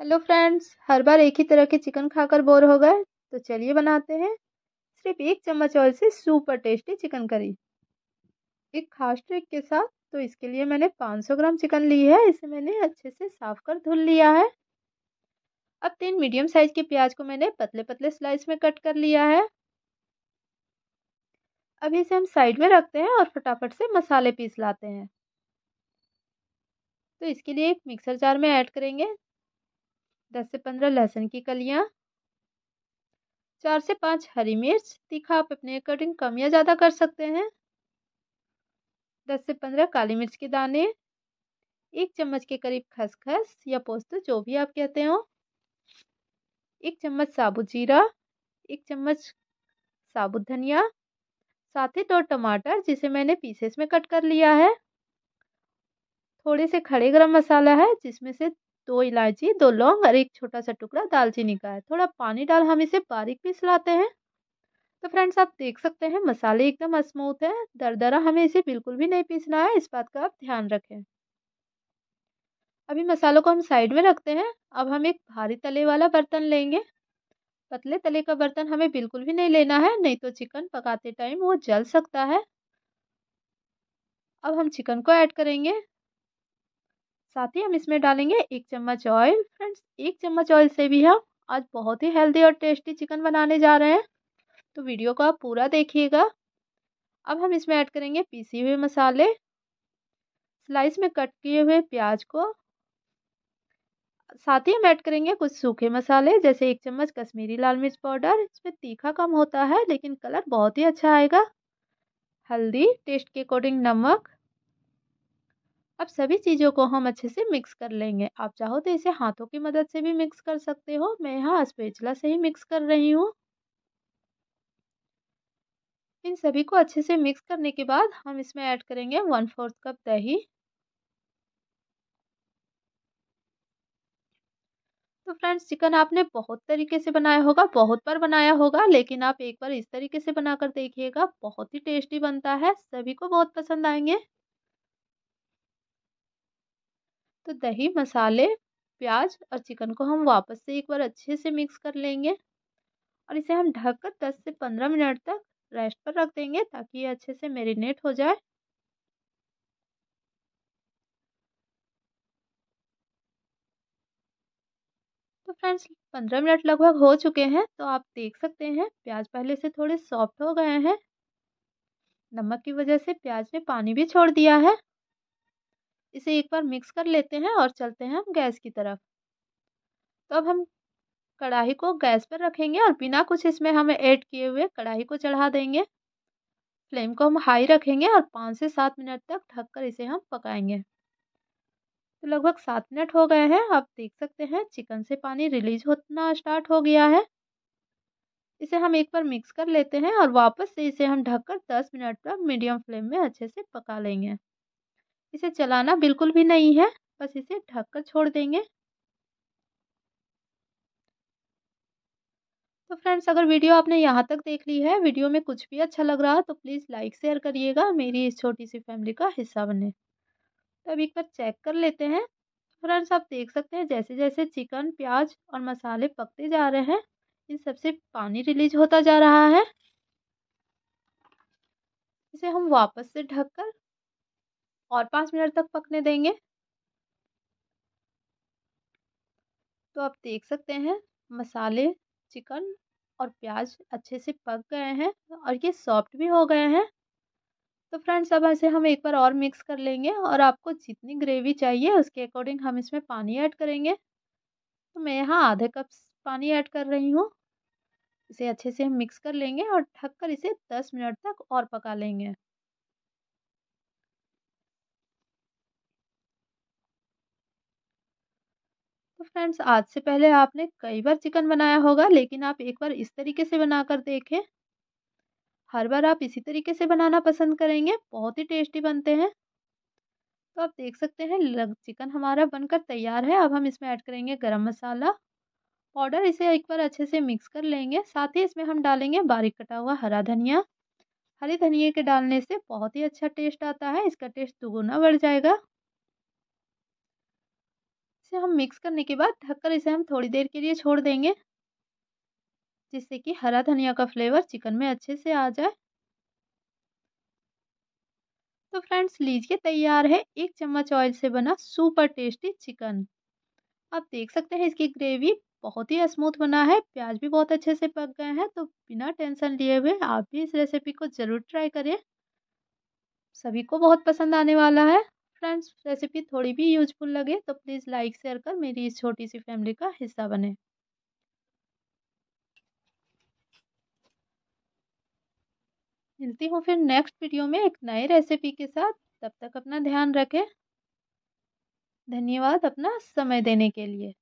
hello friends हर बार एक ही तरह के चिकन खाकर बोर हो गए तो चलिए बनाते हैं सिर्फ एक चम्मच ऑयल से सुपर टेस्टी चिकन करी एक खास ट्रिक के साथ तो इसके लिए मैंने 500 ग्राम चिकन ली है इसे मैंने अच्छे से साफ कर धुल लिया है अब तीन मीडियम साइज के प्याज को मैंने पतले पतले स्लाइस में कट कर लिया है अभी इसे हम साइड में रखते हैं और फटाफट से मसाले पीस लाते हैं तो इसके लिए एक मिक्सर जार में ऐड करेंगे दस से पंद्रह लहसुन की कलिया चार से पांच हरी मिर्च तीखा आप अपने अकॉर्डिंग कम या ज़्यादा कर सकते हैं दस से पंद्रह काली मिर्च के दाने एक चम्मच के करीब खसखस या पोस्त जो भी आप कहते हो एक चम्मच साबुत जीरा एक चम्मच साबुत धनिया साथ ही दो टमाटर जिसे मैंने पीसेस में कट कर लिया है थोड़े से खड़े गरम मसाला है जिसमें से दो इलायची दो लौंग और एक छोटा सा टुकड़ा दालचीनी का है थोड़ा पानी डाल हम इसे बारीक लाते हैं तो फ्रेंड्स आप देख सकते हैं मसाले एकदम स्मूथ है दरदरा हमें इसे बिल्कुल भी नहीं पीसना है इस बात का आप ध्यान रखें अभी मसालों को हम साइड में रखते हैं अब हम एक भारी तले वाला बर्तन लेंगे पतले तले का बर्तन हमें बिल्कुल भी नहीं लेना है नहीं तो चिकन पकाते टाइम वो जल सकता है अब हम चिकन को ऐड करेंगे साथ ही हम इसमें डालेंगे एक चम्मच ऑयल फ्रेंड्स एक चम्मच ऑयल से भी हम आज बहुत ही हेल्दी और टेस्टी चिकन बनाने जा रहे हैं तो वीडियो को आप पूरा देखिएगा अब हम इसमें ऐड करेंगे पीसे हुए मसाले स्लाइस में कट किए हुए प्याज को साथ ही हम ऐड करेंगे कुछ सूखे मसाले जैसे एक चम्मच कश्मीरी लाल मिर्च पाउडर इसमें तीखा कम होता है लेकिन कलर बहुत ही अच्छा आएगा हल्दी टेस्ट के अकॉर्डिंग नमक अब सभी चीज़ों को हम अच्छे से मिक्स कर लेंगे आप चाहो तो इसे हाथों की मदद से भी मिक्स कर सकते हो मैं यहाँ स्पेचला से ही मिक्स कर रही हूँ इन सभी को अच्छे से मिक्स करने के बाद हम इसमें ऐड करेंगे वन फोर्थ कप दही तो फ्रेंड्स चिकन आपने बहुत तरीके से बनाया होगा बहुत बार बनाया होगा लेकिन आप एक बार इस तरीके से बनाकर देखिएगा बहुत ही टेस्टी बनता है सभी को बहुत पसंद आएंगे तो दही मसाले प्याज और चिकन को हम वापस से एक बार अच्छे से मिक्स कर लेंगे और इसे हम ढककर 10 से 15 मिनट तक रेस्ट पर रख देंगे ताकि ये अच्छे से मेरीनेट हो जाए तो फ्रेंड्स 15 मिनट लगभग हो चुके हैं तो आप देख सकते हैं प्याज पहले से थोड़े सॉफ्ट हो गए हैं नमक की वजह से प्याज ने पानी भी छोड़ दिया है इसे एक बार मिक्स कर लेते हैं और चलते हैं हम गैस की तरफ तो अब हम कढ़ाई को गैस पर रखेंगे और बिना कुछ इसमें हम ऐड किए हुए कढ़ाई को चढ़ा देंगे फ्लेम को हम हाई रखेंगे और पाँच से सात मिनट तक ढककर इसे हम पकाएंगे तो लगभग सात मिनट हो गए हैं आप देख सकते हैं चिकन से पानी रिलीज होना स्टार्ट हो गया है इसे हम एक बार मिक्स कर लेते हैं और वापस से इसे हम ढककर 10 मिनट तक मीडियम फ्लेम में अच्छे से पका लेंगे इसे चलाना बिल्कुल भी नहीं है बस इसे ढक कर छोड़ देंगे तो फ्रेंड्स अगर वीडियो आपने यहाँ तक देख ली है वीडियो में कुछ भी अच्छा लग रहा है तो प्लीज़ लाइक शेयर करिएगा मेरी इस छोटी सी फैमिली का हिस्सा बने तो अब एक बार चेक कर लेते हैं फ्रेंड्स आप देख सकते हैं जैसे जैसे चिकन प्याज और मसाले पकते जा रहे हैं इन सबसे पानी रिलीज होता जा रहा है इसे हम वापस से ढककर और पाँच मिनट तक पकने देंगे तो आप देख सकते हैं मसाले चिकन और प्याज अच्छे से पक गए हैं और ये सॉफ्ट भी हो गए हैं तो फ्रेंड्स अब ऐसे हम एक बार और मिक्स कर लेंगे और आपको जितनी ग्रेवी चाहिए उसके अकॉर्डिंग हम इसमें पानी ऐड करेंगे तो मैं यहाँ आधे कप पानी ऐड कर रही हूँ इसे अच्छे से हम मिक्स कर लेंगे और ढककर कर इसे दस मिनट तक और पका लेंगे तो फ्रेंड्स आज से पहले आपने कई बार चिकन बनाया होगा लेकिन आप एक बार इस तरीके से बना कर देखें हर बार आप इसी तरीके से बनाना पसंद करेंगे बहुत ही टेस्टी बनते हैं तो आप देख सकते हैं लग चिकन हमारा बनकर तैयार है अब हम इसमें ऐड करेंगे गरम मसाला पाउडर इसे एक बार अच्छे से मिक्स कर लेंगे साथ ही इसमें हम डालेंगे बारीक कटा हुआ हरा धनिया हरी धनिया के डालने से बहुत ही अच्छा टेस्ट आता है इसका टेस्ट दोगुना बढ़ जाएगा से हम मिक्स करने के बाद ढककर इसे हम थोड़ी देर के लिए छोड़ देंगे जिससे कि हरा धनिया का फ्लेवर चिकन में अच्छे से आ जाए तो फ्रेंड्स लीजिए तैयार है एक चम्मच ऑयल से बना सुपर टेस्टी चिकन आप देख सकते हैं इसकी ग्रेवी बहुत ही स्मूथ बना है प्याज भी बहुत अच्छे से पक गए हैं तो बिना टेंशन लिए हुए आप भी इस रेसिपी को ज़रूर ट्राई करें सभी को बहुत पसंद आने वाला है फ्रेंड्स रेसिपी थोड़ी भी यूजफुल लगे तो प्लीज़ लाइक शेयर कर मेरी इस छोटी सी फैमिली का हिस्सा बने मिलती हूँ फिर नेक्स्ट वीडियो में एक नई रेसिपी के साथ तब तक अपना ध्यान रखें धन्यवाद अपना समय देने के लिए